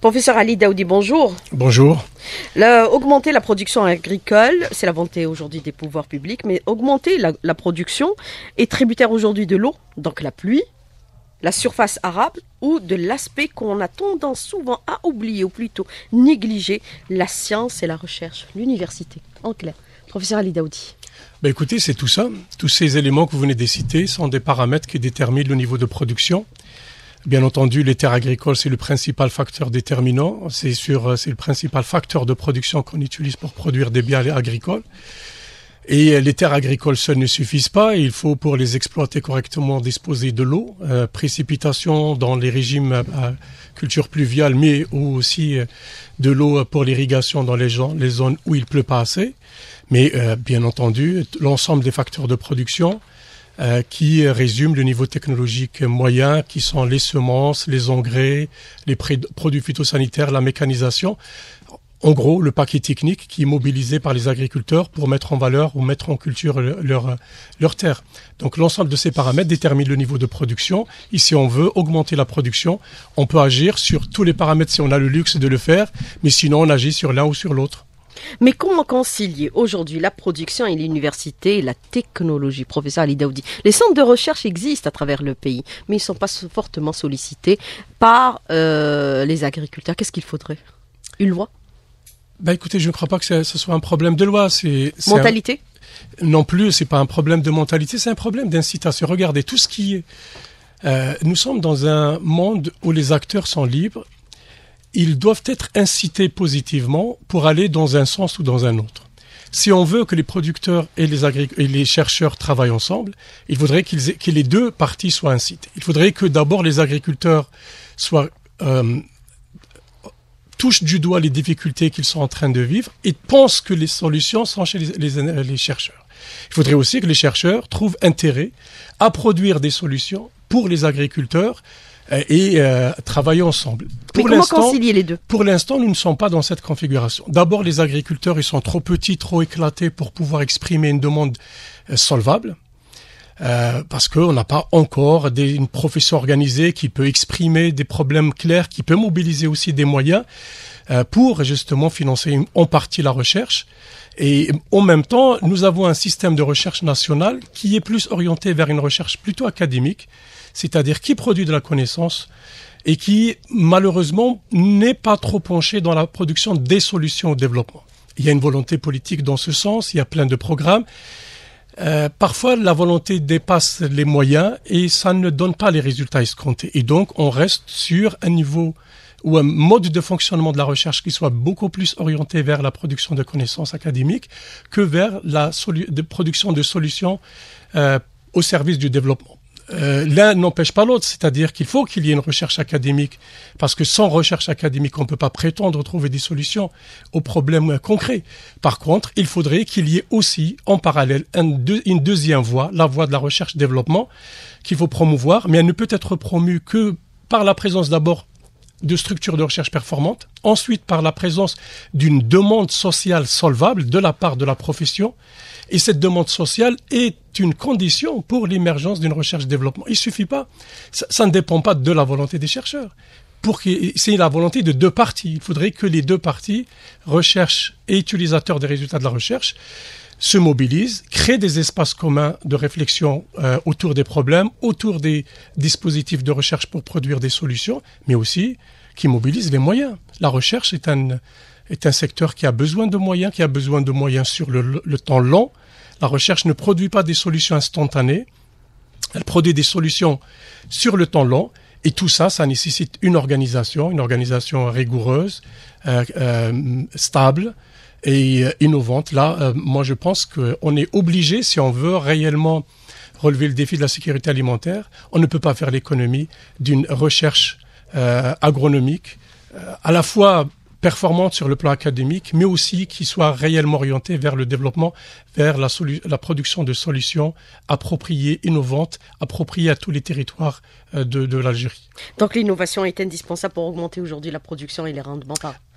Professeur Ali Daoudi, bonjour. Bonjour. augmenter la production agricole, c'est la volonté aujourd'hui des pouvoirs publics, mais augmenter la, production est tributaire aujourd'hui de l'eau, donc la pluie, la surface arable ou de l'aspect qu'on a tendance souvent à oublier ou plutôt négliger, la science et la recherche, l'université. En clair, professeur Ali Daoudi. Ben écoutez, c'est tout ça. Tous ces éléments que vous venez de citer sont des paramètres qui déterminent le niveau de production Bien entendu, les terres agricoles, c'est le principal facteur déterminant. C'est sur, euh, c'est le principal facteur de production qu'on utilise pour produire des biens agricoles. Et euh, les terres agricoles seules ne suffisent pas. Il faut, pour les exploiter correctement, disposer de l'eau, euh, précipitation dans les régimes culture pluviale, mais aussi de l'eau pour l'irrigation dans les, les zones où il pleut pas assez. Mais bien entendu, l'ensemble des facteurs de production, euh, qui résume le niveau technologique moyen, qui sont les semences, les engrais, les produits phytosanitaires, la mécanisation. En gros, le paquet technique qui est mobilisé par les agriculteurs pour mettre en valeur ou mettre en culture leur, leur terre. Donc l'ensemble de ces paramètres détermine le niveau de production. Et si on veut augmenter la production, on peut agir sur tous les paramètres si on a le luxe de le faire, mais sinon on agit sur l'un ou sur l'autre. Mais comment concilier aujourd'hui la production et l'université et la technologie, professeur Ali Les centres de recherche existent à travers le pays, mais ils ne sont pas fortement sollicités par euh, les agriculteurs. Qu'est-ce qu'il faudrait Une loi bah, écoutez, je ne crois pas que ce soit un problème de loi. mentalité. Non plus, c'est pas un problème de mentalité, c'est un problème d'incitation. Regardez tout ce qui est. Euh, nous sommes dans un monde où les acteurs sont libres ils doivent être incités positivement pour aller dans un sens ou dans un autre. Si on veut que les producteurs et les, et les chercheurs travaillent ensemble, il faudrait que les deux parties soient incitées. Il faudrait que d'abord les agriculteurs soient euh, touchent du doigt les difficultés qu'ils sont en train de vivre et pensent que les solutions sont chez les, chercheurs. Il faudrait aussi que les chercheurs trouvent intérêt à produire des solutions pour les agriculteurs euh, et euh, travailler ensemble. Pour concilier les deux Pour l'instant, nous ne sommes pas dans cette configuration. D'abord, les agriculteurs, ils sont trop petits, trop éclatés pour pouvoir exprimer une demande euh, solvable. Euh, parce qu'on n'a pas encore des, une profession organisée qui peut exprimer des problèmes clairs, qui peut mobiliser aussi des moyens. Euh, pour justement financer en partie la recherche. Et en même temps, nous avons un système de recherche national qui est plus orienté vers une recherche plutôt académique, c'est-à-dire qui produit de la connaissance et qui, malheureusement, n'est pas trop penché dans la production des solutions au développement. Il y a une volonté politique dans ce sens, il y a plein de programmes. Euh, parfois, la volonté dépasse les moyens et ça ne donne pas les résultats escomptés. Et donc, on reste sur un niveau ou un mode de fonctionnement de la recherche qui soit beaucoup plus orienté vers la production de connaissances académiques que vers la production de solutions euh, au service du développement. Euh, l'un n'empêche pas l'autre, c'est-à-dire qu'il faut qu'il y ait une recherche académique, parce que sans recherche académique, on ne peut pas prétendre trouver des solutions aux problèmes concrets. Par contre, il faudrait qu'il y ait aussi, en parallèle, une deuxième voie, la voie de la recherche-développement, qu'il faut promouvoir, mais elle ne peut être promue que par la présence d'abord de structures de recherche performantes, ensuite par la présence d'une demande sociale solvable de la part de la profession, et cette demande sociale est une condition pour l'émergence d'une recherche-développement. Il suffit pas, ça, ne dépend pas de la volonté des chercheurs. Pour c'est la volonté de deux parties. Il faudrait que les deux parties, recherche et utilisateurs des résultats de la recherche, se mobilisent, crée des espaces communs de réflexion euh, autour des problèmes, autour des dispositifs de recherche pour produire des solutions, mais aussi qui mobilisent les moyens. La recherche est un, est un secteur qui a besoin de moyens, qui a besoin de moyens sur le, temps long. La recherche ne produit pas des solutions instantanées, elle produit des solutions sur le temps long. Et tout ça, ça nécessite une organisation, une organisation rigoureuse, euh, euh, stable, et euh, innovante, Là, euh, moi, je pense qu'on est obligé, si on veut réellement relever le défi de la sécurité alimentaire, on ne peut pas faire l'économie d'une recherche euh, agronomique à la fois performante sur le plan académique, mais aussi qui soit réellement orientée vers le développement, vers la, la production de solutions appropriées, innovantes, appropriées à tous les territoires de, l'Algérie. Donc l'innovation est indispensable pour augmenter aujourd'hui la production et les rendements.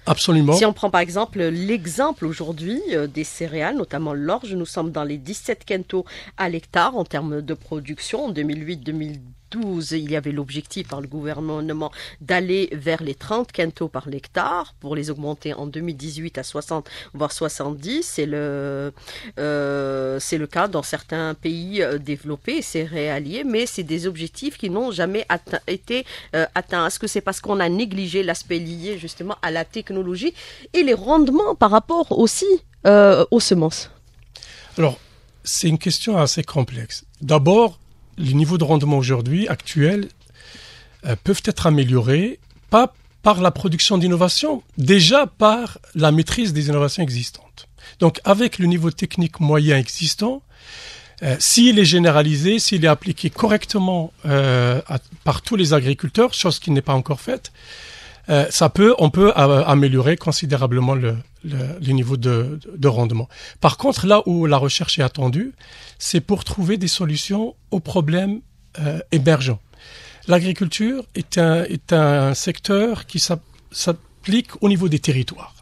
Absolument. Si on prend par exemple l'exemple aujourd'hui euh, des céréales, notamment l'orge, nous sommes dans les 17 quintaux à l'hectare en termes de production en 2008-2009 il y avait l'objectif par le gouvernement d'aller vers les 30 quintaux par hectare pour les augmenter en 2018 à 60 voire 70. C'est le euh, le cas dans certains pays euh, développés, c'est réallié, mais c'est des objectifs qui n'ont jamais été euh, atteints. Est-ce que c'est parce qu'on a négligé l'aspect lié justement à la technologie et les rendements par rapport aussi aux semences Alors, c'est une question assez complexe. D'abord, les niveaux de rendement aujourd'hui actuels euh, peuvent être améliorés, pas par la production d'innovation, déjà par la maîtrise des innovations existantes. Donc avec le niveau technique moyen existant, euh, s'il est généralisé, s'il est appliqué correctement euh, par tous les agriculteurs, chose qui n'est pas encore faite, ça peut, on peut améliorer considérablement le, le, les niveaux de, rendement. Par contre, là où la recherche est attendue, c'est pour trouver des solutions aux problèmes euh, émergents. L'agriculture est un, est un secteur qui s'applique au niveau des territoires.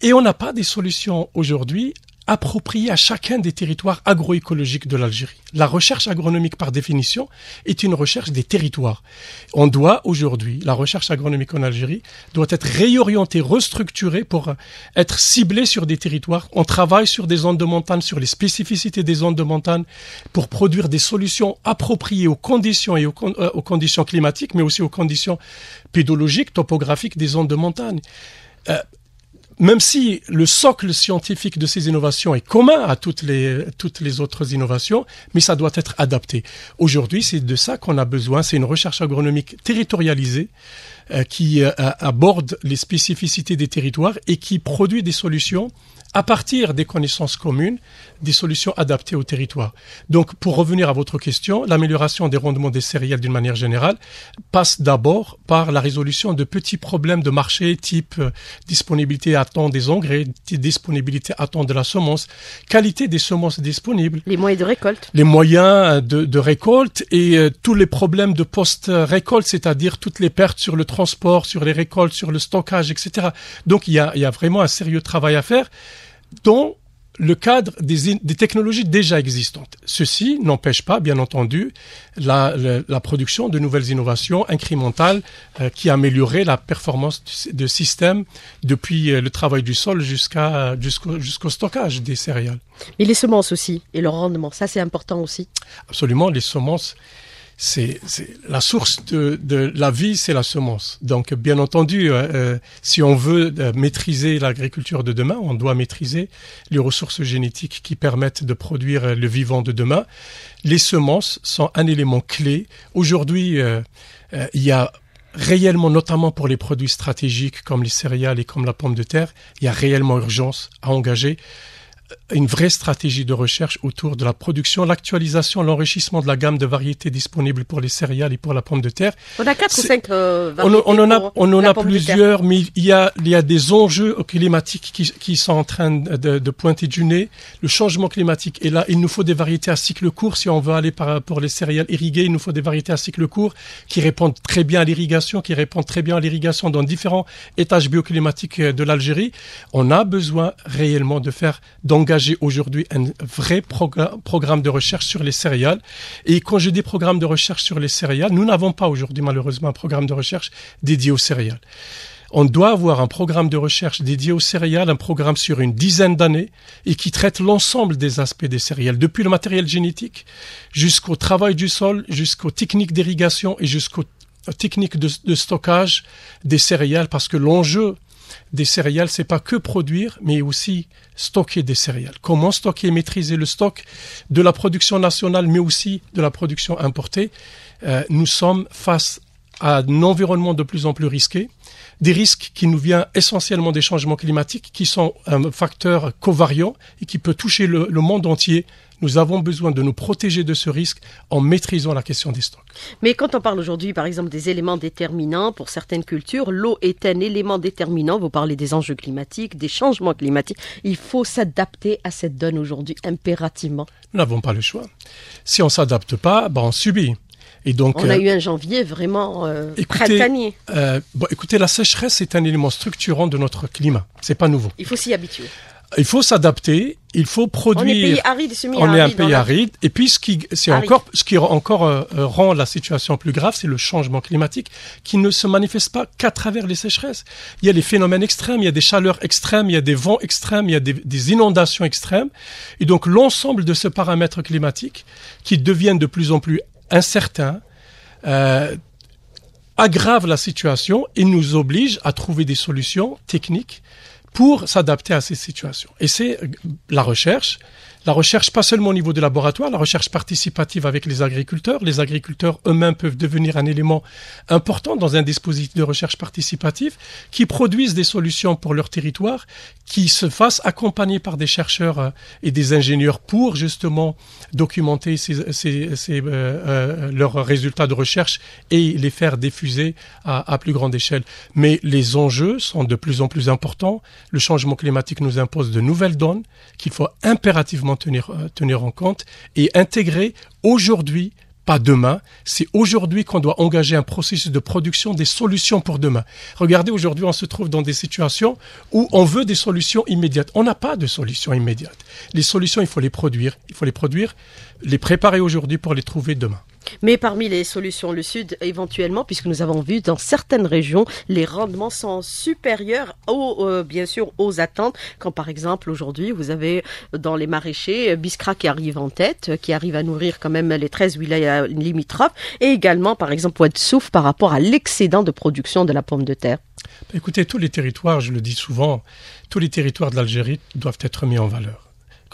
Et on n'a pas des solutions aujourd'hui appropriée à chacun des territoires agroécologiques de l'Algérie. La recherche agronomique, par définition, est une recherche des territoires. On doit aujourd'hui, la recherche agronomique en Algérie doit être réorientée, restructurée pour être ciblée sur des territoires. On travaille sur des zones de montagne, sur les spécificités des zones de montagne, pour produire des solutions appropriées aux conditions et aux, euh, conditions climatiques, mais aussi aux conditions pédologiques, topographiques des zones de montagne. Euh, même si le socle scientifique de ces innovations est commun à toutes les, toutes les autres innovations, mais ça doit être adapté. Aujourd'hui, c'est de ça qu'on a besoin. C'est une recherche agronomique territorialisée euh, qui euh, aborde les spécificités des territoires et qui produit des solutions à partir des connaissances communes, des solutions adaptées au territoire. Donc, pour revenir à votre question, l'amélioration des rendements des céréales d'une manière générale passe d'abord par la résolution de petits problèmes de marché type euh, disponibilité à temps des engrais, disponibilité à temps de la semence, qualité des semences disponibles. Les moyens de récolte. Les moyens euh, de, récolte et euh, tous les problèmes de post-récolte, c'est-à-dire toutes les pertes sur le transport, sur les récoltes, sur le stockage, etc. Donc, il y a vraiment un sérieux travail à faire dans le cadre des, technologies déjà existantes. Ceci n'empêche pas, bien entendu, la, production de nouvelles innovations incrémentales euh, qui amélioreraient la performance de, système depuis euh, le travail du sol jusqu'au stockage des céréales. Mais les semences aussi et leur rendement, ça c'est important aussi. Absolument, les semences c'est la source de, la vie, c'est la semence. Donc, bien entendu, euh, euh, si on veut euh, maîtriser l'agriculture de demain, on doit maîtriser les ressources génétiques qui permettent de produire le vivant de demain. Les semences sont un élément clé. Aujourd'hui, il y a réellement, notamment pour les produits stratégiques comme les céréales et comme la pomme de terre, il y a réellement urgence à engager une vraie stratégie de recherche autour de la production, l'actualisation, l'enrichissement de la gamme de variétés disponibles pour les céréales et pour la pomme de terre. On a quatre ou cinq euh, On, en a, on en a plusieurs, mais il y a, il des enjeux climatiques qui, sont en train de, pointer du nez. Le changement climatique et là. Il nous faut des variétés à cycle court. Si on veut aller par, pour les céréales irriguées, il nous faut des variétés à cycle court qui répondent très bien à l'irrigation, qui répondent très bien à l'irrigation dans différents étages bioclimatiques euh, de l'Algérie. On a besoin réellement de faire Engager aujourd'hui un vrai programme de recherche sur les céréales. Et quand je dis programme de recherche sur les céréales, nous n'avons pas aujourd'hui malheureusement un programme de recherche dédié aux céréales. On doit avoir un programme de recherche dédié aux céréales, un programme sur une dizaine d'années et qui traite l'ensemble des aspects des céréales, depuis le matériel génétique jusqu'au travail du sol, jusqu'aux techniques d'irrigation et jusqu'aux techniques de, stockage des céréales, parce que l'enjeu des céréales, c'est pas que produire, mais aussi stocker des céréales. Comment stocker et maîtriser le stock de la production nationale, mais aussi de la production importée. Euh, nous sommes face à un environnement de plus en plus risqué, des risques qui nous viennent essentiellement des changements climatiques, qui sont un facteur covariant et qui peut toucher le monde entier nous avons besoin de nous protéger de ce risque en maîtrisant la question des stocks. Mais quand on parle aujourd'hui, par exemple, des éléments déterminants pour certaines cultures, l'eau est un élément déterminant. Vous parlez des enjeux climatiques, des changements climatiques. Il faut s'adapter à cette donne aujourd'hui impérativement. Nous n'avons pas le choix. Si on s'adapte pas, ben on subit. Et donc, on a euh, eu un janvier vraiment euh, écoutez, euh, écoutez, la sécheresse est un élément structurant de notre climat. C'est pas nouveau. Il faut s'y habituer il faut s'adapter, il faut produire. On est un pays aride. Et puis, ce qui, c'est encore, ce qui encore euh, euh, rend la situation plus grave, c'est le changement climatique qui ne se manifeste pas qu'à travers les sécheresses. Il y a les phénomènes extrêmes, il y a des chaleurs extrêmes, il y a des vents extrêmes, il y a des, inondations extrêmes. Et donc, l'ensemble de ce paramètres climatique qui deviennent de plus en plus incertains, euh, aggrave la situation et nous oblige à trouver des solutions techniques pour s'adapter à ces situations. Et c'est euh, la recherche la recherche pas seulement au niveau des laboratoires, la recherche participative avec les agriculteurs. Les agriculteurs eux-mêmes peuvent devenir un élément important dans un dispositif de recherche participative qui produisent des solutions pour leur territoire, qui se fassent accompagner par des chercheurs euh, et des ingénieurs pour justement documenter euh, euh, leurs résultats de recherche et les faire diffuser à, à plus grande échelle. Mais les enjeux sont de plus en plus importants. Le changement climatique nous impose de nouvelles donnes qu'il faut impérativement tenir, euh, tenir en compte et intégrer aujourd'hui pas demain. C'est aujourd'hui qu'on doit engager un processus de production des solutions pour demain. Regardez, aujourd'hui, on se trouve dans des situations où on veut des solutions immédiates. On n'a pas de solutions immédiates. Les solutions, il faut les produire. Il faut les produire, les préparer aujourd'hui pour les trouver demain. Mais parmi les solutions, le Sud, éventuellement, puisque nous avons vu dans certaines régions, les rendements sont supérieurs, aux, euh, bien sûr, aux attentes. Quand par exemple, aujourd'hui, vous avez dans les maraîchers euh, Biscra qui arrive en tête, euh, qui arrive à nourrir quand même les 13 wilayas limitrophes, et également, par exemple, Souf par rapport à l'excédent de production de la pomme de terre. Bah, écoutez, tous les territoires, je le dis souvent, tous les territoires de l'Algérie doivent être mis en valeur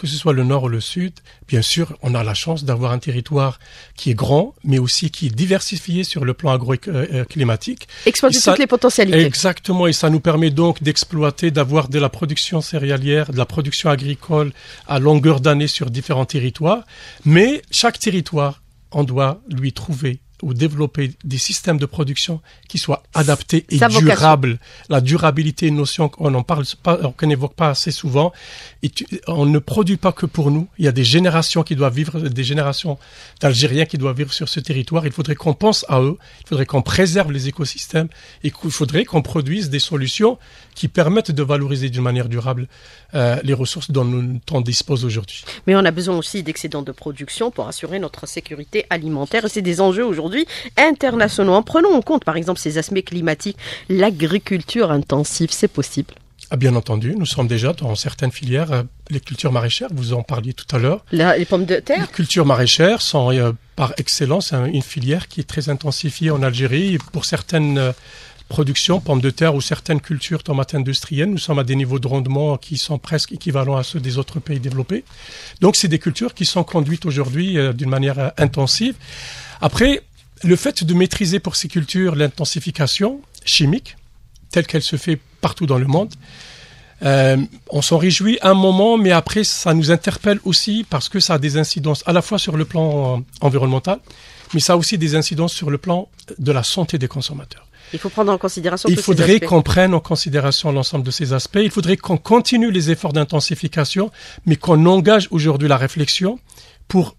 que ce soit le nord ou le sud, bien sûr, on a la chance d'avoir un territoire qui est grand, mais aussi qui est diversifié sur le plan agro-climatique. Euh, euh, Exploiter toutes les potentialités. Exactement, et ça nous permet donc d'exploiter, d'avoir de la production céréalière, de la production agricole à longueur d'année sur différents territoires. Mais chaque territoire, on doit lui trouver ou développer des systèmes de production qui soient adaptés et durables. La durabilité une notion qu'on parle pas, n'évoque pas assez souvent. Et on ne produit pas que pour nous. Il y a des générations qui doivent vivre, des générations d'Algériens qui doivent vivre sur ce territoire. Il faudrait qu'on pense à eux. Il faudrait qu'on préserve les écosystèmes et qu'il faudrait qu'on produise des solutions qui permettent de valoriser d'une manière durable euh, les ressources dont nous on dispose aujourd'hui. Mais on a besoin aussi d'excédents de production pour assurer notre sécurité alimentaire. c'est des enjeux aujourd'hui international. internationaux En prenant en compte par exemple ces aspects climatiques, l'agriculture intensive, c'est possible ah, Bien entendu, nous sommes déjà dans certaines filières, euh, les cultures maraîchères, vous en parliez tout à l'heure. Les pommes de terre Les cultures maraîchères sont euh, par excellence une filière qui est très intensifiée en Algérie. pour certaines euh, productions, pommes de terre ou certaines cultures tomates industrielles, nous sommes à des niveaux de rendement qui sont presque équivalents à ceux des autres pays développés. Donc c'est des cultures qui sont conduites aujourd'hui d'une manière intensive. Après, le fait de maîtriser pour ces cultures l'intensification chimique, telle qu'elle se fait partout dans le monde, euh, on s'en réjouit un moment, mais après, ça nous interpelle aussi parce que ça a des incidences à la fois sur le plan euh, environnemental, mais ça a aussi des incidences sur le plan de la santé des consommateurs. Il faut prendre en considération. Il faudrait qu'on prenne en considération l'ensemble de ces aspects. Il faudrait qu'on continue les efforts d'intensification, mais qu'on engage aujourd'hui la réflexion pour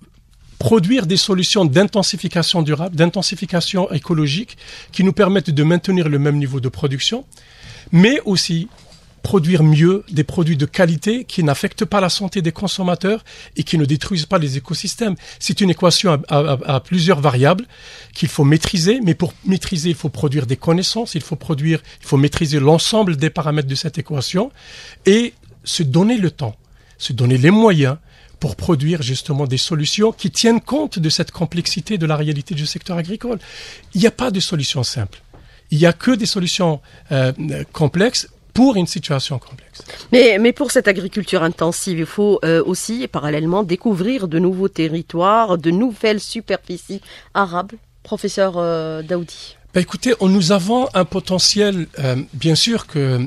produire des solutions d'intensification durable, d'intensification écologique, qui nous permettent de maintenir le même niveau de production, mais aussi produire mieux des produits de qualité qui n'affectent pas la santé des consommateurs et qui ne détruisent pas les écosystèmes. C'est une équation à, plusieurs variables qu'il faut maîtriser, mais pour maîtriser, il faut produire des connaissances, il faut produire, il faut maîtriser l'ensemble des paramètres de cette équation et se donner le temps, se donner les moyens pour produire justement des solutions qui tiennent compte de cette complexité de la réalité du secteur agricole. Il n'y a pas de solution simple. Il n'y a que des solutions euh, complexes pour une situation complexe. Mais, mais, pour cette agriculture intensive, il faut euh, aussi parallèlement découvrir de nouveaux territoires, de nouvelles superficies arables. Professeur euh, Daoudi. Ben, écoutez, on, nous avons un potentiel, bien sûr que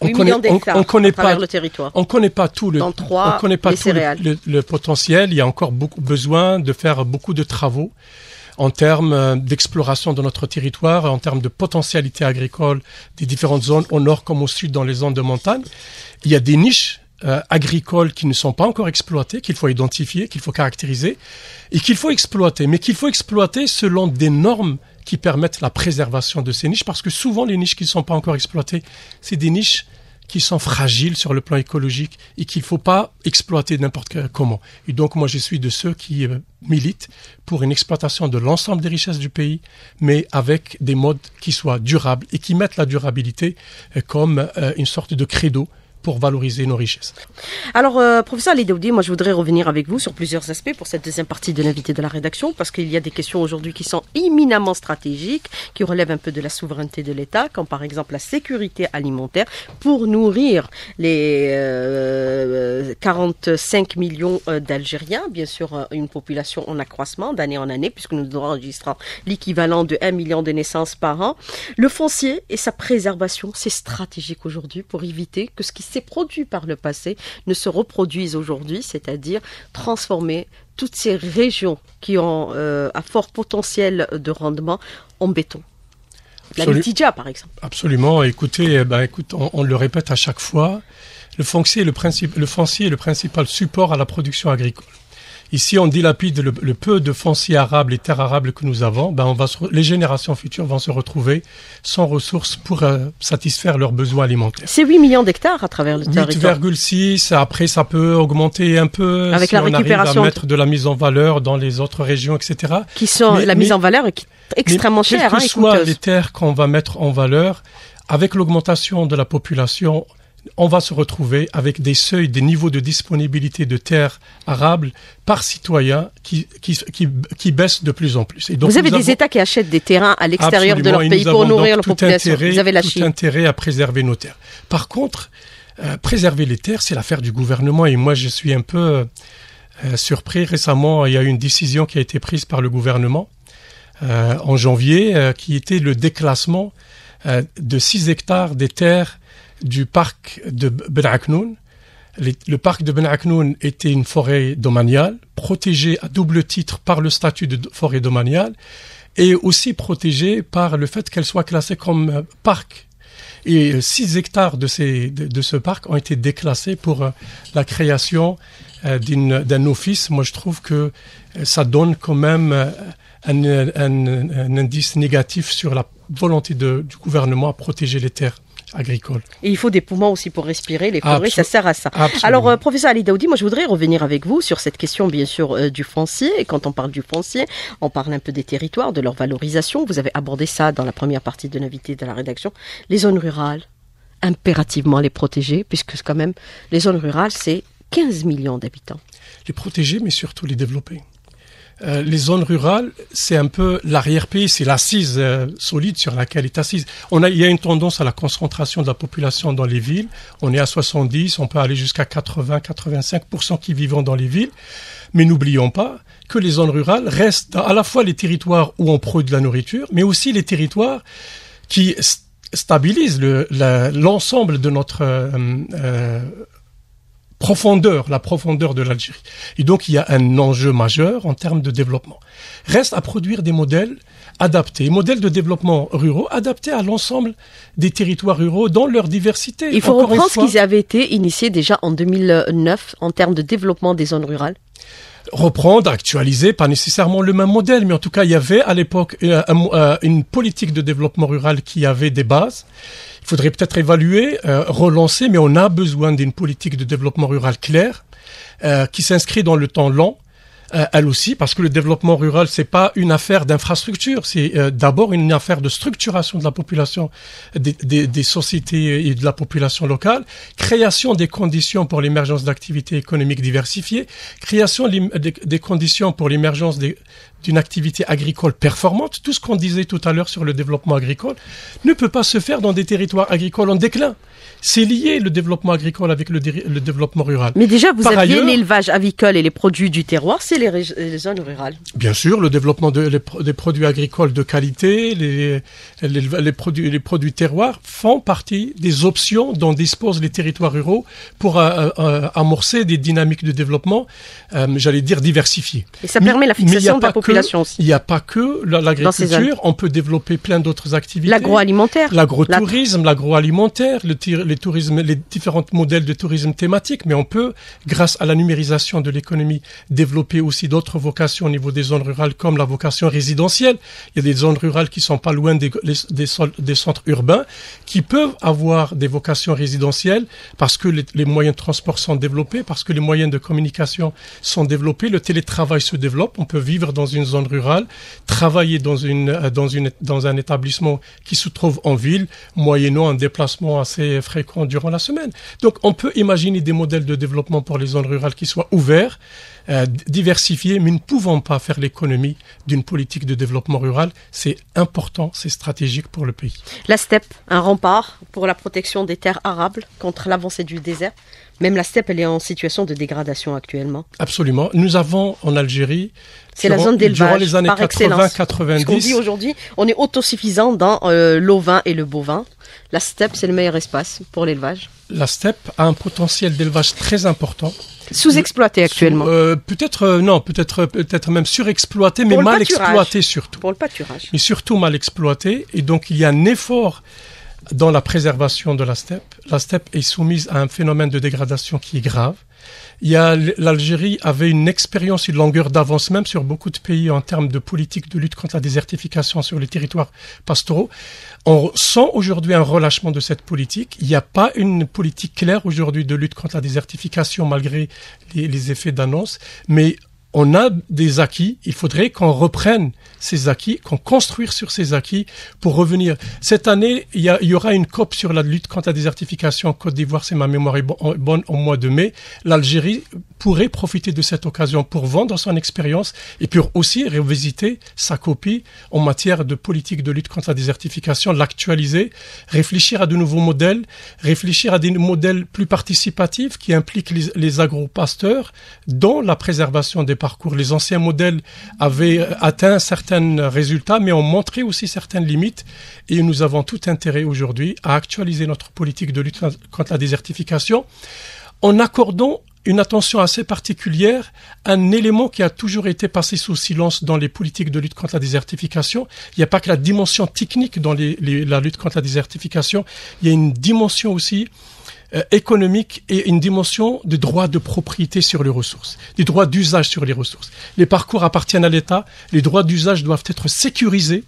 on connaît, connaît pas, le territoire. On connaît pas tout le, connaît pas le, potentiel. Il y a encore beaucoup besoin de faire beaucoup de travaux en termes euh, d'exploration de notre territoire, en termes de potentialité agricole des différentes zones au nord comme au sud dans les zones de montagne. Il y a des niches euh, agricoles qui ne sont pas encore exploitées, qu'il faut identifier, qu'il faut caractériser et qu'il faut exploiter, mais qu'il faut exploiter selon des normes qui permettent la préservation de ces niches, parce que souvent les niches qui ne sont pas encore exploitées, c'est des niches qui sont fragiles sur le plan écologique et qu'il ne faut pas exploiter n'importe comment. Et donc moi je suis de ceux qui euh, militent pour une exploitation de l'ensemble des richesses du pays, mais avec des modes qui soient durables et qui mettent la durabilité euh, comme euh, une sorte de credo pour valoriser nos richesses. Alors, euh, professeur Alidaoudi, moi je voudrais revenir avec vous sur plusieurs aspects pour cette deuxième partie de l'invité de la rédaction, parce qu'il y a des questions aujourd'hui qui sont imminemment stratégiques, qui relèvent un peu de la souveraineté de l'État, comme par exemple la sécurité alimentaire pour nourrir les 45 euh, millions euh, d'Algériens, bien sûr une population en accroissement d'année en année, puisque nous enregistrons l'équivalent de 1 million de naissances par an. Le foncier et sa préservation, c'est stratégique aujourd'hui pour éviter que ce qui produits par le passé ne se reproduisent aujourd'hui, c'est-à-dire transformer toutes ces régions qui ont un euh, fort potentiel de rendement en béton. La par exemple. Absolument. Écoutez, eh ben, écoute, on, le répète à chaque fois, le foncier est le principal support à la production agricole. Ici, on dilapide le, le peu de foncier arable et terres arables que nous avons. Ben, on va les générations futures vont se retrouver sans ressources pour euh, satisfaire leurs besoins alimentaires. C'est 8 millions d'hectares à travers le territoire. 8,6. Après, ça peut augmenter un peu Avec la récupération. arrive à mettre de la mise en valeur dans les autres régions, etc. Qui sont la mise en valeur est extrêmement chère. Quelles que hein, soient les terres qu'on va mettre en valeur, avec l'augmentation de la population, on va se retrouver avec des seuils, des niveaux de disponibilité de terres arables par citoyen qui, baissent de plus en plus. vous avez des États qui achètent des terrains à l'extérieur de leur pays pour nourrir leur population. vous avez tout intérêt à préserver nos terres. Par contre, euh, préserver les terres, c'est l'affaire du gouvernement. Et moi, je suis un peu euh, surpris. Récemment, il y a eu une décision qui a été prise par le gouvernement euh, en janvier, qui était le déclassement de 6 hectares des terres du parc de Ben Aknoun. Le parc de Ben Aknoun était une forêt domaniale, protégée à double titre par le statut de forêt domaniale et aussi protégée par le fait qu'elle soit classée comme euh, parc. Et 6 euh, hectares de, ce parc ont été déclassés pour euh, la création d'un office. Moi, je trouve que ça donne quand même un, indice négatif sur la volonté du gouvernement à protéger les terres. Et il faut des poumons aussi pour respirer. Les forêts, ça sert à ça. Alors, euh, professeur Ali Daoudi, moi, je voudrais revenir avec vous sur cette question, bien sûr, euh, du foncier. Et quand on parle du foncier, on parle un peu des territoires, de leur valorisation. Vous avez abordé ça dans la première partie de l'invité de la rédaction. Les zones rurales, impérativement les protéger, puisque quand même, les zones rurales, c'est 15 millions d'habitants. Les protéger, mais surtout les développer. Euh, les zones rurales, c'est un peu l'arrière-pays, c'est l'assise euh, solide sur laquelle est assise. On a, il y a une tendance à la concentration de la population dans les villes. On est à 70, on peut aller jusqu'à 80-85% qui vivent dans les villes. Mais n'oublions pas que les zones rurales restent à la fois les territoires où on produit de la nourriture, mais aussi les territoires qui stabilisent l'ensemble de notre euh, euh profondeur, la profondeur de l'Algérie. Et donc, il y a un enjeu majeur en termes de développement. Reste à produire des modèles adaptés, modèles de développement ruraux adaptés à l'ensemble des territoires ruraux dans leur diversité. Il faut reprendre ce qui avait été initié déjà en 2009 en termes de développement des zones rurales reprendre, actualiser, pas nécessairement le même modèle, mais en tout cas, il y avait à l'époque euh, euh, une politique de développement rural qui avait des bases, il faudrait peut-être évaluer, euh, relancer, mais on a besoin d'une politique de développement rural claire euh, qui s'inscrit dans le temps long. Euh, elle aussi, parce que le développement rural, c'est pas une affaire d'infrastructure, c'est d'abord une affaire de structuration de la population, des, sociétés et de la population locale, création des conditions pour l'émergence d'activités économiques diversifiées, création des, des conditions pour l'émergence des, une activité agricole performante, tout ce qu'on disait tout à l'heure sur le développement agricole, ne peut pas se faire dans des territoires agricoles en déclin. C'est lié le développement agricole avec le, développement rural. Mais déjà, vous avez l'élevage avicole et les produits du terroir, c'est les, zones rurales. Bien sûr, le développement des produits agricoles de qualité, les, les, produits, les produits terroirs font partie des options dont disposent les territoires ruraux pour euh, euh, amorcer des dynamiques de développement, euh, j'allais dire diversifiées. Et ça permet la fixation de la population il n'y a pas que l'agriculture, on peut développer plein d'autres activités. L'agroalimentaire. L'agrotourisme, l'agroalimentaire, le, les, les différents modèles de tourisme thématique, mais on peut, grâce à la numérisation de l'économie, développer aussi d'autres vocations au niveau des zones rurales, comme la vocation résidentielle. Il y a des zones rurales qui ne sont pas loin des, centres urbains, qui peuvent avoir des vocations résidentielles parce que les, les moyens de transport sont développés, parce que les moyens de communication sont développés, le télétravail se développe, on peut vivre dans une zone rurale, travailler dans, une, euh, dans, une, dans un établissement qui se trouve en ville, moyennant un déplacement assez fréquent durant la semaine. Donc on peut imaginer des modèles de développement pour les zones rurales qui soient ouverts, euh, diversifiés, mais ne pouvant pas faire l'économie d'une politique de développement rural. C'est important, c'est stratégique pour le pays. La steppe, un rempart pour la protection des terres arables contre l'avancée du désert. Même la steppe, elle est en situation de dégradation actuellement. Absolument. Nous avons en Algérie c'est la zone d'élevage les années 80, 90. dit aujourd'hui, on est autosuffisant dans euh, l'ovin et le bovin. La steppe, c'est le meilleur espace pour l'élevage. La steppe a un potentiel d'élevage très important. Sous-exploité actuellement. Euh, peut-être euh, non, peut-être peut-être même surexploité, mais mal exploité surtout. Pour le pâturage. Mais surtout mal exploité, et donc il y a un effort dans la préservation de la steppe. La steppe est soumise à un phénomène de dégradation qui est grave. L'Algérie avait une expérience, une longueur d'avance même sur beaucoup de pays en termes de politique de lutte contre la désertification sur les territoires pastoraux. On sent aujourd'hui un relâchement de cette politique. Il n'y a pas une politique claire aujourd'hui de lutte contre la désertification malgré les, les effets d'annonce. Mais on a des acquis, il faudrait qu'on reprenne ces acquis, qu'on construise sur ces acquis pour revenir. Cette année, il y, aura une COP sur la lutte contre la désertification en Côte d'Ivoire, c'est ma mémoire est bonne, au mois de mai. L'Algérie pourrait profiter de cette occasion pour vendre son expérience et puis aussi revisiter sa copie en matière de politique de lutte contre la désertification, l'actualiser, réfléchir à de nouveaux modèles, réfléchir à des modèles plus participatifs qui impliquent les, les agro-pasteurs dans la préservation des les anciens modèles avaient euh, atteint certains résultats, mais ont montré aussi certaines limites. Et nous avons tout intérêt aujourd'hui à actualiser notre politique de lutte contre la désertification en accordant une attention assez particulière, à un élément qui a toujours été passé sous silence dans les politiques de lutte contre la désertification. Il n'y a pas que la dimension technique dans la lutte contre la désertification, il y a une dimension aussi euh, économique et une dimension de droit de propriété sur les ressources, des droits d'usage sur les ressources. Les parcours appartiennent à l'État, les droits d'usage doivent être sécurisés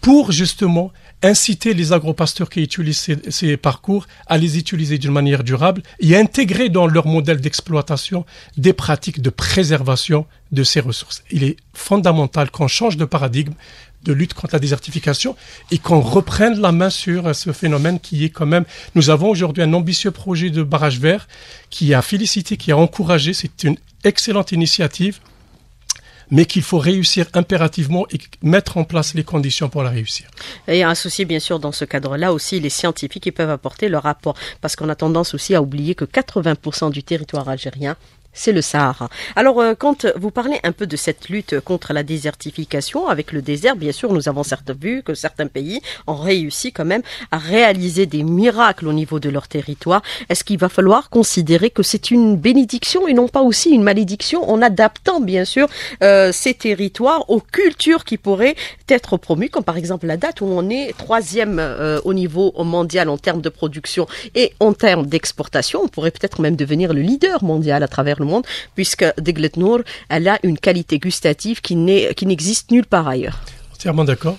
pour justement inciter les agropasteurs qui utilisent ces parcours à les utiliser d'une manière durable et intégrer dans leur modèle d'exploitation des pratiques de préservation de ces ressources. Il est fondamental qu'on change de paradigme de lutte contre la désertification et qu'on reprenne la main sur euh, ce phénomène qui est quand même... Nous avons aujourd'hui un ambitieux projet de barrage vert qui a félicité, qui a encouragé. C'est une excellente initiative, mais qu'il faut réussir impérativement et mettre en place les conditions pour la réussir. Et associer bien sûr dans ce cadre-là aussi les scientifiques qui peuvent apporter leur rapport, parce qu'on a tendance aussi à oublier que 80% du territoire algérien c'est le Sahara. Alors, euh, quand vous parlez un peu de cette lutte contre la désertification avec le désert, bien sûr, nous avons certes vu que certains pays ont réussi quand même à réaliser des miracles au niveau de leur territoire. Est-ce qu'il va falloir considérer que c'est une bénédiction et non pas aussi une malédiction en adaptant, bien sûr, euh, ces territoires aux cultures qui pourraient être promues, comme par exemple la date où on est troisième euh, au niveau mondial en termes de production et en termes d'exportation. On pourrait peut-être même devenir le leader mondial à travers le monde, puisque Deglet Nour, elle a une qualité gustative qui n'existe nulle part ailleurs. Entièrement d'accord.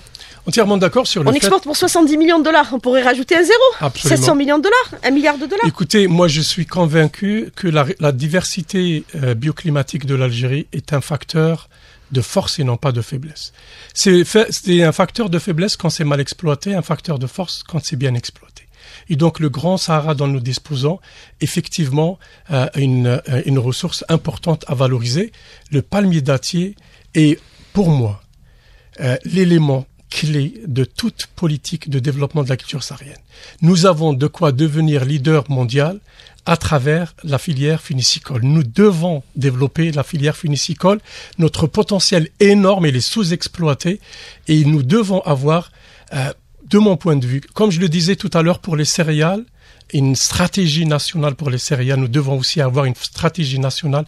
Entièrement d'accord sur le On exporte pour 70 millions de dollars. On pourrait rajouter un zéro. 700 millions de dollars, un milliard de dollars. Écoutez, moi je suis convaincu que la, diversité euh, bioclimatique de l'Algérie est un facteur de force et non pas de faiblesse. C'est un facteur de faiblesse quand c'est mal exploité, un facteur de force quand c'est bien exploité. Et donc le Grand Sahara dont nous disposons, effectivement, euh, une, euh, une ressource importante à valoriser. Le palmier dattier est, pour moi, euh, l'élément clé de toute politique de développement de la culture saharienne. Nous avons de quoi devenir leader mondial à travers la filière funicicole. Nous devons développer la filière funicicole. Notre potentiel énorme, il est sous-exploité et nous devons avoir de mon point de vue, comme je le disais tout à l'heure pour les céréales, une stratégie nationale pour les céréales, nous devons aussi avoir une stratégie nationale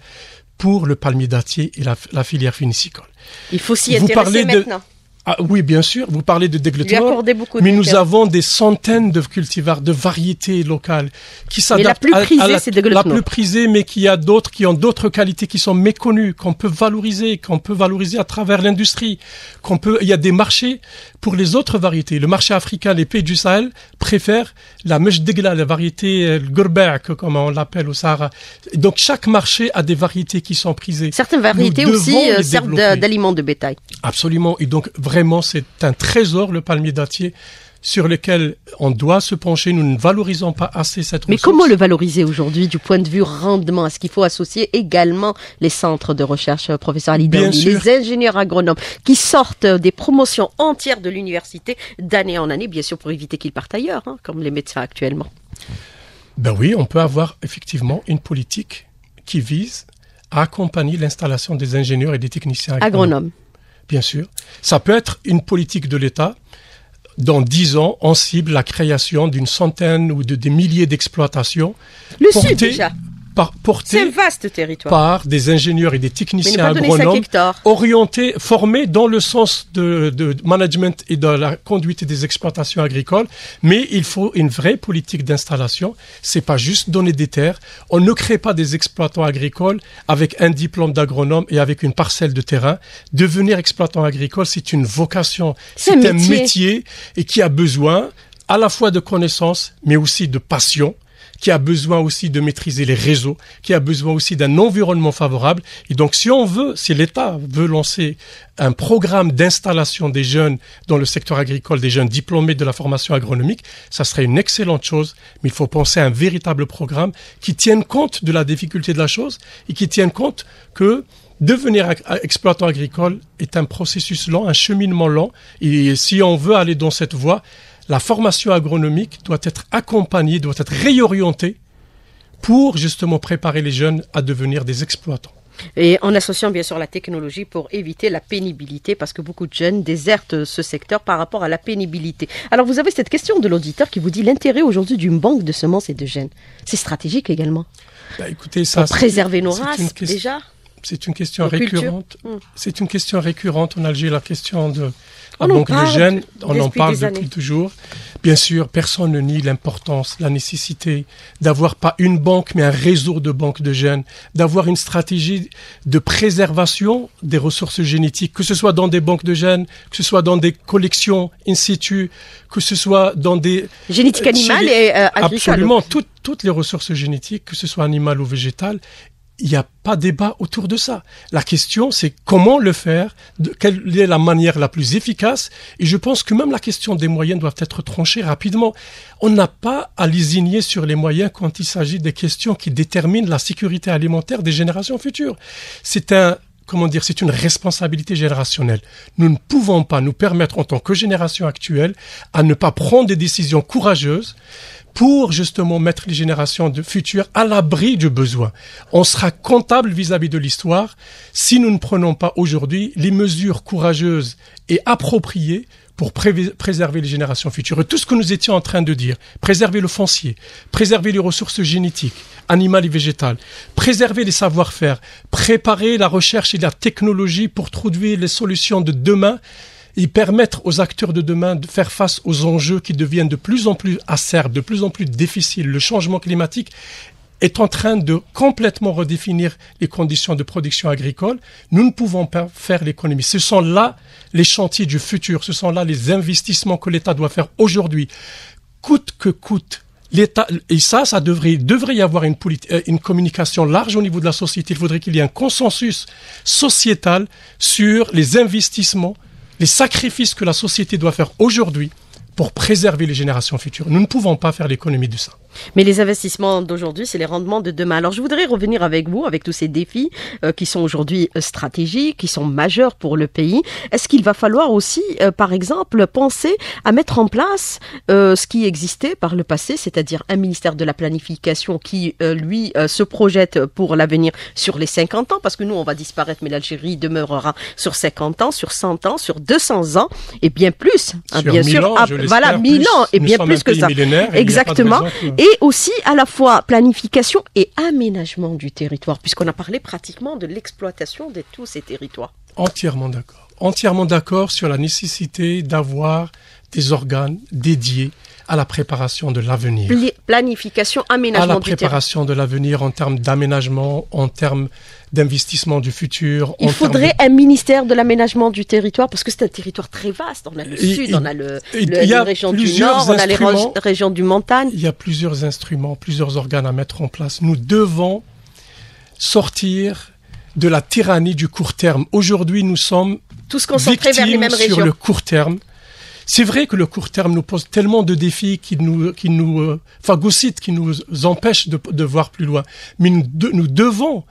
pour le palmier dattier et la, filière finicicole. Il faut s'y intéresser maintenant. Ah oui, bien sûr. Vous parlez de déglutement. Mais nous avons des centaines de cultivars, de variétés locales qui s'adaptent à, la, plus prisée, mais qui a d'autres, qui ont d'autres qualités qui sont méconnues, qu'on peut valoriser, qu'on peut valoriser à travers l'industrie, qu'on peut. Il y a des marchés pour les autres variétés. Le marché africain, les pays du Sahel préfèrent la mèche dégla, la variété euh, gorbek, comme on l'appelle au Sahara. Donc chaque marché a des variétés qui sont prisées. Certaines variétés aussi euh, servent d'aliments de bétail. Absolument. Et donc vraiment vraiment, c'est un trésor, le palmier dattier sur lequel on doit se pencher. Nous ne valorisons pas assez cette Mais comment le valoriser aujourd'hui du point de vue rendement Est-ce qu'il faut associer également les centres de recherche, euh, professeur Ali les ingénieurs agronomes qui sortent euh, des promotions entières de l'université d'année en année, bien sûr pour éviter qu'ils partent ailleurs, hein, comme les médecins actuellement Ben oui, on peut avoir effectivement une politique qui vise à accompagner l'installation des ingénieurs et des techniciens agronomes bien sûr. Ça peut être une politique de l'État. Dans dix ans, on cible la création d'une centaine ou de des milliers d'exploitations. Le déjà par, portée vaste territoire. par des ingénieurs et des techniciens agronomes orientés, formés dans le sens de, de, management et de la conduite des exploitations agricoles. Mais il faut une vraie politique d'installation. C'est pas juste donner des terres. On ne crée pas des exploitants agricoles avec un diplôme d'agronome et avec une parcelle de terrain. Devenir exploitant agricole, c'est une vocation, c'est un métier et qui a besoin à la fois de connaissances, mais aussi de passion qui a besoin aussi de maîtriser les réseaux, qui a besoin aussi d'un environnement favorable. Et donc, si on veut, si l'État veut lancer un programme d'installation des jeunes dans le secteur agricole, des jeunes diplômés de la formation agronomique, ça serait une excellente chose, mais il faut penser à un véritable programme qui tienne compte de la difficulté de la chose et qui tienne compte que devenir exploitant agricole est un processus lent, un cheminement lent, et si on veut aller dans cette voie, la formation agronomique doit être accompagnée, doit être réorientée pour justement préparer les jeunes à devenir des exploitants. Et en associant bien sûr la technologie pour éviter la pénibilité, parce que beaucoup de jeunes désertent ce secteur par rapport à la pénibilité. Alors vous avez cette question de l'auditeur qui vous dit l'intérêt aujourd'hui d'une banque de semences et de gènes. C'est stratégique également. Bah, écoutez, ça, pour préserver nos races déjà. C'est une question récurrente. Mm. C'est une question récurrente. en Algérie, la question de ah on Donc les jeunes, on en parle depuis toujours. Bien sûr, personne ne nie l'importance, la nécessité d'avoir pas une banque, mais un réseau de banques de gènes, d'avoir une stratégie de préservation des ressources génétiques, que ce soit dans des banques de gènes, que ce soit dans des collections in situ, que ce soit dans des... Euh, Génétique animale et euh, Absolument, toutes, les ressources génétiques, que ce soit animale ou végétale il n'y a pas débat autour de ça. La question, c'est comment le faire, quelle est la manière la plus efficace, et je pense que même la question des moyens doit être tranchée rapidement. On n'a pas à lésigner sur les moyens quand il s'agit des questions qui déterminent la sécurité alimentaire des générations futures. C'est un comment dire, c'est une responsabilité générationnelle. Nous ne pouvons pas nous permettre en tant que génération actuelle à ne pas prendre des décisions courageuses pour justement mettre les générations de futures à l'abri du besoin. On sera comptable vis-à-vis de l'histoire si nous ne prenons pas aujourd'hui les mesures courageuses et appropriées pour préserver les générations futures. tout ce que nous étions en train de dire, préserver le foncier, préserver les ressources génétiques, animales et végétales, préserver les savoir-faire, préparer la recherche et la technologie pour trouver les solutions de demain, et permettre aux acteurs de demain de faire face aux enjeux qui deviennent de plus en plus acerbes, de plus en plus difficiles. Le changement climatique est en train de complètement redéfinir les conditions de production agricole. Nous ne pouvons pas faire l'économie. Ce sont là les chantiers du futur, ce sont là les investissements que l'État doit faire aujourd'hui. Coûte que coûte, L'État, et ça, ça devrait, devrait y avoir une, euh, une communication large au niveau de la société. Il faudrait qu'il y ait un consensus sociétal sur les investissements les sacrifices que la société doit faire aujourd'hui pour préserver les générations futures. Nous ne pouvons pas faire l'économie de ça. Mais les investissements d'aujourd'hui, c'est les rendements de demain. Alors je voudrais revenir avec vous, avec tous ces défis euh, qui sont aujourd'hui euh, stratégiques, qui sont majeurs pour le pays. Est-ce qu'il va falloir aussi, euh, par exemple, penser à mettre en place ce qui existait par le passé, c'est-à-dire un ministère de la planification qui, lui, se projette pour l'avenir sur les 50 ans, parce que nous, on va disparaître, mais l'Algérie demeurera sur 50 ans, sur 100 ans, sur 200 ans, et bien plus. Hein, bien sûr, ah, voilà, 1000 ans, et bien plus que ça. Exactement et aussi à la fois planification et aménagement du territoire, puisqu'on a parlé pratiquement de l'exploitation de tous ces territoires. Entièrement d'accord. Entièrement d'accord sur la nécessité d'avoir des organes dédiés à la préparation de l'avenir. Planification, aménagement. À la préparation de l'avenir en termes d'aménagement, en termes d'investissement du futur. Il faudrait un ministère de l'aménagement du territoire parce que c'est un territoire très vaste. On a le sud, on a le, région les régions du nord, on a les régions du montagne. Il y a plusieurs instruments, plusieurs organes à mettre en place. Nous devons sortir de la tyrannie du court terme. Aujourd'hui, nous sommes tous concentrés sur le court terme c'est vrai que le court terme nous pose tellement de défis qui nous, qui nous euh, qui nous empêchent de, voir plus loin. Mais nous, devons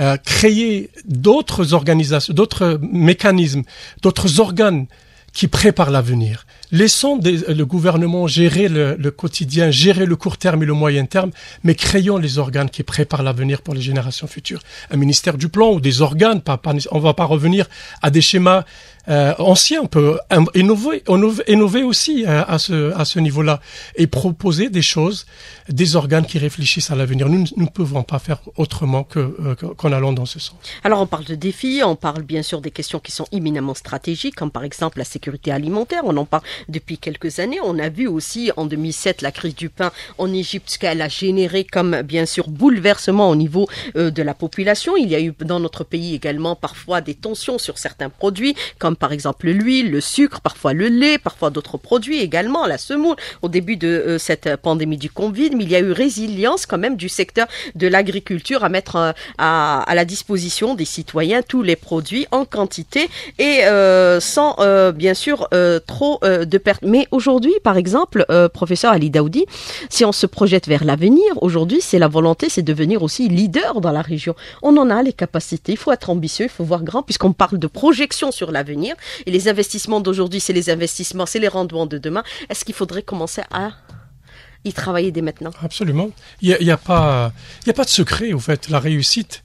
euh, créer d'autres organisations, d'autres mécanismes, d'autres organes qui préparent l'avenir. Laissons le gouvernement gérer le, quotidien, gérer le court terme et le moyen terme, mais créons les organes qui préparent l'avenir pour les générations futures. Un ministère du plan ou des organes, pas, on ne va pas revenir à des schémas euh, anciens, on peut innover, innover aussi euh, à ce, à ce niveau-là et proposer des choses, des organes qui réfléchissent à l'avenir. Nous ne pouvons pas faire autrement euh, qu'en allant dans ce sens. Alors on parle de défis, on parle bien sûr des questions qui sont imminemment stratégiques, comme par exemple la sécurité alimentaire, on en parle depuis quelques années. On a vu aussi en 2007 la crise du pain en Égypte, ce qu'elle a généré comme bien sûr bouleversement au niveau euh, de la population. Il y a eu dans notre pays également parfois des tensions sur certains produits, comme par exemple l'huile, le sucre, parfois le lait, parfois d'autres produits également, la semoule, au début de euh, cette pandémie du Covid. Mais il y a eu résilience quand même du secteur de l'agriculture à mettre euh, à, à, la disposition des citoyens tous les produits en quantité et sans bien sûr trop de Mais aujourd'hui, par exemple, euh, professeur Ali Daoudi, si on se projette vers l'avenir, aujourd'hui, c'est la volonté, c'est devenir aussi leader dans la région. On en a les capacités, il faut être ambitieux, il faut voir grand, puisqu'on parle de projection sur l'avenir. Et les investissements d'aujourd'hui, c'est les investissements, c'est les rendements de demain. Est-ce qu'il faudrait commencer à y travailler dès maintenant Absolument. Il n'y a, y a, pas, a pas de secret, au fait. La réussite,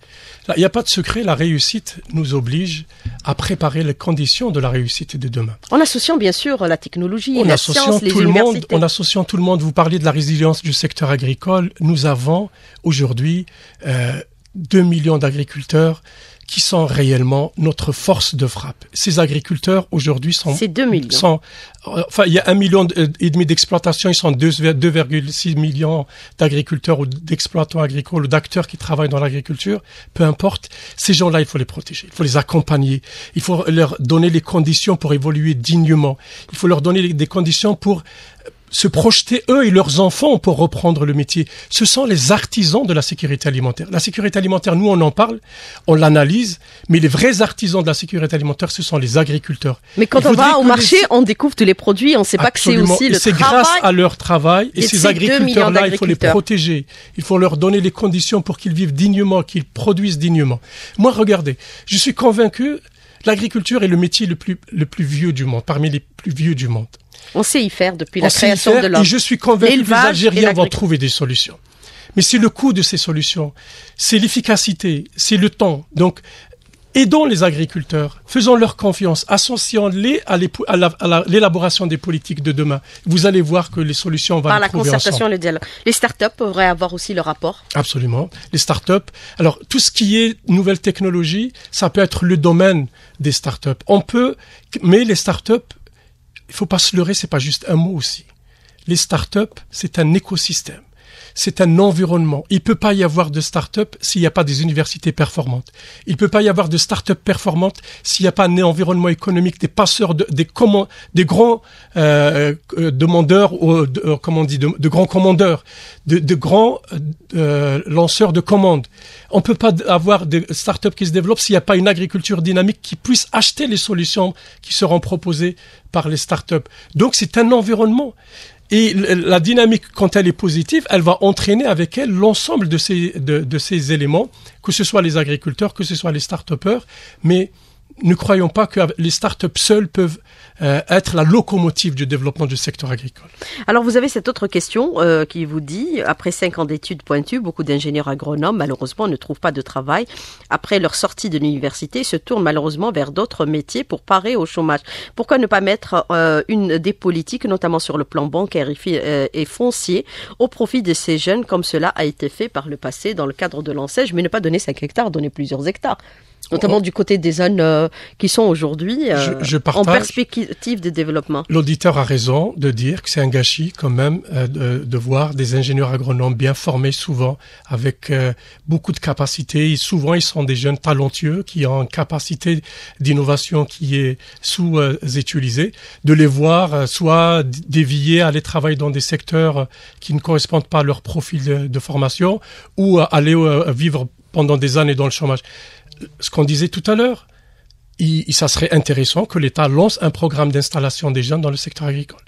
il n'y a pas de secret, la réussite nous oblige à préparer les conditions de la réussite de demain. En associant bien sûr la technologie, et la science, tout Le en associant tout le monde, vous parlez de la résilience du secteur agricole, nous avons aujourd'hui euh, deux 2 millions d'agriculteurs qui sont réellement notre force de frappe. Ces agriculteurs aujourd'hui sont... C'est 2 millions. Euh, enfin, il y a un million euh, et demi d'exploitations, ils sont 2,6 millions d'agriculteurs ou d'exploitants agricoles ou d'acteurs qui travaillent dans l'agriculture. Peu importe, ces gens-là, il faut les protéger, il faut les accompagner, il faut leur donner les conditions pour évoluer dignement, il faut leur donner des conditions pour se projeter eux et leurs enfants pour reprendre le métier. Ce sont les artisans de la sécurité alimentaire. La sécurité alimentaire, nous, on en parle, on l'analyse, mais les vrais artisans de la sécurité alimentaire, ce sont les agriculteurs. Mais quand on va au marché, on découvre tous les produits, on ne sait pas que c'est aussi le C'est grâce à leur travail et, ces agriculteurs-là, il faut les protéger. Il faut leur donner les conditions pour qu'ils vivent dignement, qu'ils produisent dignement. Moi, regardez, je suis convaincu, l'agriculture est le métier le plus, le plus vieux du monde, parmi les plus vieux du monde. On sait y faire depuis la création de l'homme. Et je suis convaincu que les Algériens vont trouver des solutions. Mais c'est le coût de ces solutions, c'est l'efficacité, c'est le temps. Donc, aidons les agriculteurs, faisons leur confiance, associons-les à l'élaboration des politiques de demain. Vous allez voir que les solutions vont Par la le dialogue. Les startups pourraient avoir aussi leur rapport Absolument. Les startups, alors tout ce qui est nouvelle technologie, ça peut être le domaine des startups. On peut, mais les start startups il faut pas se leurrer, c'est pas juste un mot aussi. Les startups, c'est un écosystème c'est un environnement. Il ne peut pas y avoir de start-up s'il n'y a pas des universités performantes. Il ne peut pas y avoir de start-up performante s'il n'y a pas un environnement économique, des passeurs, des, commandes des grands euh, euh, demandeurs, ou, euh, comment on dit, de, grands commandeurs, de, grands lanceurs de commandes. On ne peut pas avoir des start-up qui se développent s'il n'y a pas une agriculture dynamique qui puisse acheter les solutions qui seront proposées par les start-up. Donc c'est un environnement. Et la dynamique, quand elle est positive, elle va entraîner avec elle l'ensemble de ces, de, ces éléments, que ce soit les agriculteurs, que ce soit les start-upers, mais ne croyons pas que les startups seules peuvent euh, être la locomotive du développement du secteur agricole. Alors vous avez cette autre question euh, qui vous dit, après cinq ans d'études pointues, beaucoup d'ingénieurs agronomes malheureusement ne trouvent pas de travail. Après leur sortie de l'université, se tournent malheureusement vers d'autres métiers pour parer au chômage. Pourquoi ne pas mettre euh, une des politiques, notamment sur le plan bancaire et, foncier, au profit de ces jeunes comme cela a été fait par le passé dans le cadre de l'ensège, mais ne pas donner 5 hectares, donner plusieurs hectares notamment oh. du côté des zones euh, qui sont aujourd'hui euh, en perspective de développement. L'auditeur a raison de dire que c'est un gâchis quand même euh, de, de, voir des ingénieurs agronomes bien formés souvent, avec beaucoup de capacités. Souvent, ils sont des jeunes talentueux qui ont une capacité d'innovation qui est sous-utilisée. de les voir soit déviés aller travailler dans des secteurs qui ne correspondent pas à leur profil de, formation ou aller vivre pendant des années dans le chômage ce qu'on disait tout à l'heure, il, ça serait intéressant que l'État lance un programme d'installation des jeunes dans le secteur agricole.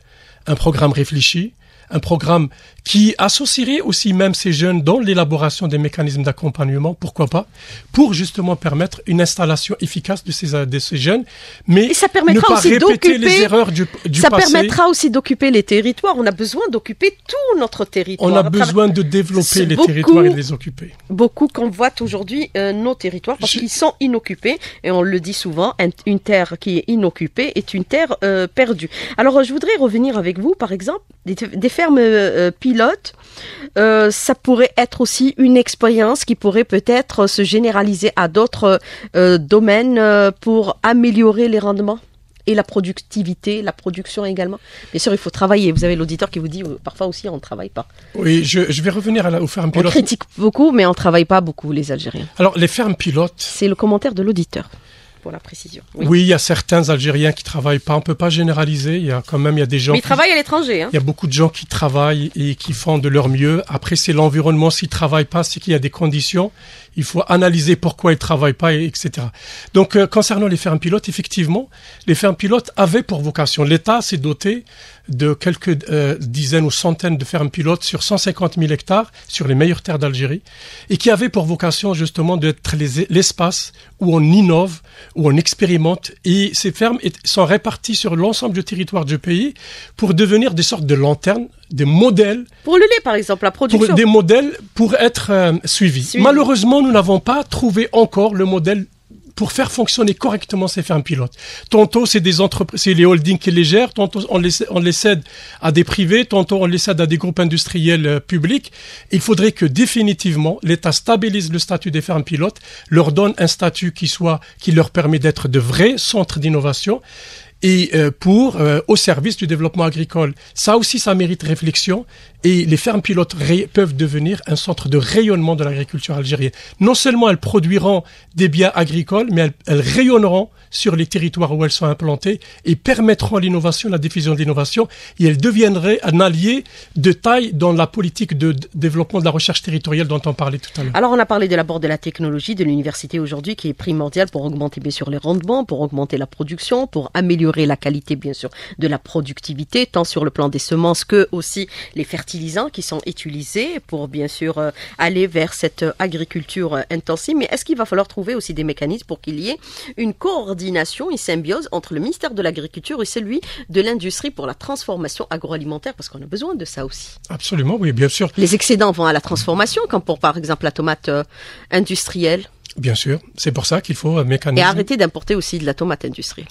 Un programme réfléchi, un programme qui associerait aussi même ces jeunes dans l'élaboration des mécanismes d'accompagnement, pourquoi pas, pour justement permettre une installation efficace de ces, jeunes, mais ça permettra ne aussi répéter les erreurs du, ça passé. Ça permettra aussi d'occuper les territoires. On a besoin d'occuper tout notre territoire. On a besoin de développer les territoires et de les occuper. Beaucoup qu'on voit aujourd'hui euh, nos territoires parce qu'ils sont inoccupés. Et on le dit souvent, une terre qui est inoccupée est une terre euh, perdue. Alors, je voudrais revenir avec vous, par exemple, des faits les fermes euh, euh, pilote, euh, ça pourrait être aussi une expérience qui pourrait peut-être se généraliser à d'autres domaines pour améliorer les rendements et la productivité, la production également. Bien sûr, il faut travailler. Vous avez l'auditeur qui vous dit parfois aussi on ne travaille pas. Oui, je, vais revenir à la, aux fermes pilotes. On critique beaucoup, mais on ne travaille pas beaucoup les Algériens. Alors les fermes pilotes. C'est le commentaire de l'auditeur pour la précision. Oui. il y a certains Algériens qui travaillent pas. On peut pas généraliser. Il y a quand même, il y a des gens. ils qui, travaillent à l'étranger. Hein. Il y a beaucoup de gens qui travaillent et qui font de leur mieux. Après, c'est l'environnement. S'ils travaillent pas, c'est qu'il y a des conditions. Il faut analyser pourquoi ils travaillent pas, etc. Donc, euh, concernant les fermes pilotes, effectivement, les fermes pilotes avaient pour vocation. L'État s'est doté de quelques euh, dizaines ou centaines de fermes pilotes sur 150 000 hectares, sur les meilleures terres d'Algérie, et qui avaient pour vocation justement d'être l'espace où on innove, où on expérimente. Et ces fermes sont réparties sur l'ensemble du territoire du pays pour devenir des sortes de lanternes des modèles. Pour le lait, par exemple, la production. des modèles pour être euh, suivis. Malheureusement, nous n'avons pas trouvé encore le modèle pour faire fonctionner correctement ces fermes pilotes. Tantôt, c'est des entreprises, c'est les holdings qui les gèrent, tantôt, on les, cède à des privés, tantôt, on les cède à des groupes industriels euh, publics. Il faudrait que définitivement, l'État stabilise le statut des fermes pilotes, leur donne un statut qui soit, qui leur permet d'être de vrais centres d'innovation et euh, pour euh, au service du développement agricole. Ça aussi, ça mérite réflexion et les fermes pilotes peuvent devenir un centre de rayonnement de l'agriculture algérienne. Non seulement elles produiront des biens agricoles, mais elles, rayonneront sur les territoires où elles sont implantées et permettront l'innovation, la diffusion de l'innovation, et elles deviendraient un allié de taille dans la politique de développement de la recherche territoriale dont on parlait tout à l'heure. Alors on a parlé de l'abord de la technologie de l'université aujourd'hui qui est primordiale pour augmenter bien sûr les rendements, pour augmenter la production, pour améliorer la qualité bien sûr de la productivité, tant sur le plan des semences que aussi les fertilités qui sont utilisés pour bien sûr euh, aller vers cette euh, agriculture euh, intensive. Mais est-ce qu'il va falloir trouver aussi des mécanismes pour qu'il y ait une coordination, une symbiose entre le ministère de l'Agriculture et celui de l'Industrie pour la transformation agroalimentaire Parce qu'on a besoin de ça aussi. Absolument, oui, bien sûr. Les excédents vont à la transformation, comme pour par exemple la tomate industrielle. Bien sûr, c'est pour ça qu'il faut un mécanisme. Et arrêter d'importer aussi de la tomate industrielle.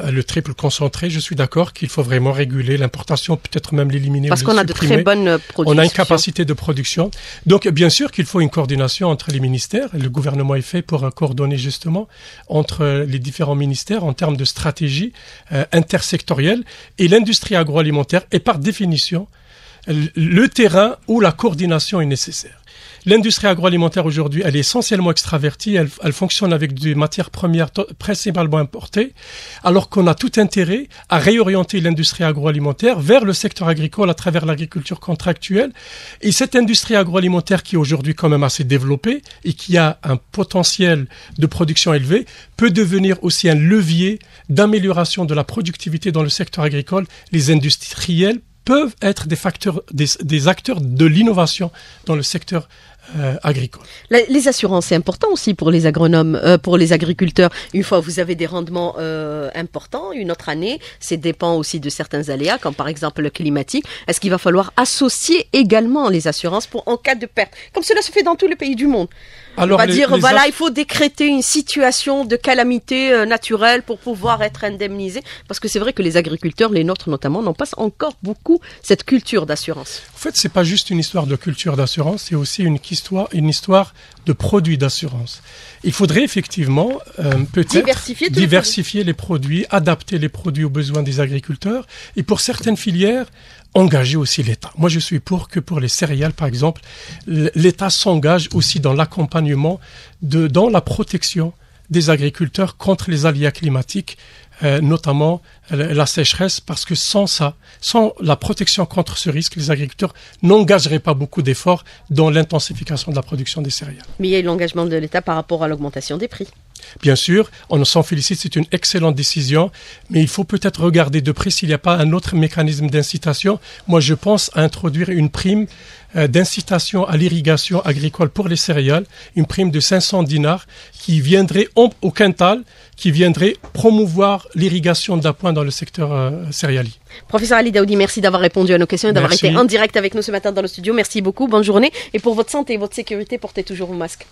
Euh, le triple concentré, je suis d'accord qu'il faut vraiment réguler l'importation, peut-être même l'éliminer. Parce qu'on a de très bonnes productions. Euh, On a une capacité de production. Donc, bien sûr qu'il faut une coordination entre les ministères. Le gouvernement est fait pour euh, coordonner justement entre les différents ministères en termes de stratégie intersectorielle. Et l'industrie agroalimentaire est par définition le terrain où la coordination est nécessaire. L'industrie agroalimentaire aujourd'hui, elle est essentiellement extravertie, elle, fonctionne avec des matières premières principalement importées, alors qu'on a tout intérêt à réorienter l'industrie agroalimentaire vers le secteur agricole à travers l'agriculture contractuelle. Et cette industrie agroalimentaire qui est aujourd'hui quand même assez développée et qui a un potentiel de production élevé, peut devenir aussi un levier d'amélioration de la productivité dans le secteur agricole. Les industriels peuvent être des, facteurs, des, des acteurs de l'innovation dans le secteur agricole euh, agricole. Les assurances, c'est important aussi pour les agronomes, euh, pour les agriculteurs. Une fois vous avez des rendements euh, importants, une autre année, c'est dépend aussi de certains aléas, comme par exemple le climatique. Est-ce qu'il va falloir associer également les assurances pour en cas de perte, comme cela se fait dans tous les pays du monde alors, on va dire, voilà, il faut décréter une situation de calamité euh, naturelle pour pouvoir être indemnisé. Parce que c'est vrai que les agriculteurs, les nôtres notamment, n'ont pas encore beaucoup cette culture d'assurance. En fait, c'est pas juste une histoire de culture d'assurance, c'est aussi une histoire, une histoire de produits d'assurance. Il faudrait effectivement euh, peut-être diversifier, les produits, adapter les produits aux besoins des agriculteurs. Et pour certaines filières, engager aussi l'État. Moi, je suis pour que pour les céréales, par exemple, l'État s'engage aussi dans l'accompagnement, de, dans la protection des agriculteurs contre les aléas climatiques, euh, notamment euh, la sécheresse, parce que sans ça, sans la protection contre ce risque, les agriculteurs n'engageraient pas beaucoup d'efforts dans l'intensification de la production des céréales. Mais il y a l'engagement de l'État par rapport à l'augmentation des prix. Bien sûr, on s'en félicite, c'est une excellente décision, mais il faut peut-être regarder de près s'il n'y a pas un autre mécanisme d'incitation. Moi, je pense à introduire une prime euh, d'incitation à l'irrigation agricole pour les céréales, une prime de 500 dinars qui viendrait au quintal, qui viendrait promouvoir l'irrigation d'appoint dans le secteur euh, céréalier. Professeur Ali Daoudi, merci d'avoir répondu à nos questions et d'avoir été en direct avec nous ce matin dans le studio. Merci beaucoup, bonne journée. Et pour votre santé et votre sécurité, portez toujours vos masques.